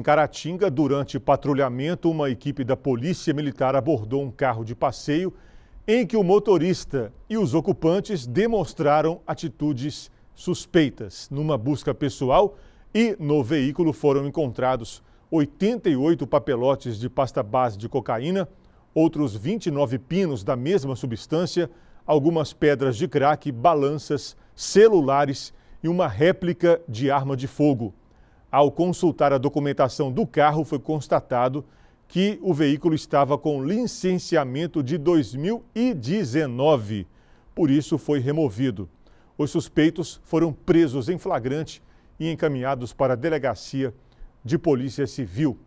Em Caratinga, durante patrulhamento, uma equipe da Polícia Militar abordou um carro de passeio em que o motorista e os ocupantes demonstraram atitudes suspeitas. Numa busca pessoal e no veículo foram encontrados 88 papelotes de pasta base de cocaína, outros 29 pinos da mesma substância, algumas pedras de crack, balanças, celulares e uma réplica de arma de fogo. Ao consultar a documentação do carro, foi constatado que o veículo estava com licenciamento de 2019. Por isso, foi removido. Os suspeitos foram presos em flagrante e encaminhados para a delegacia de Polícia Civil.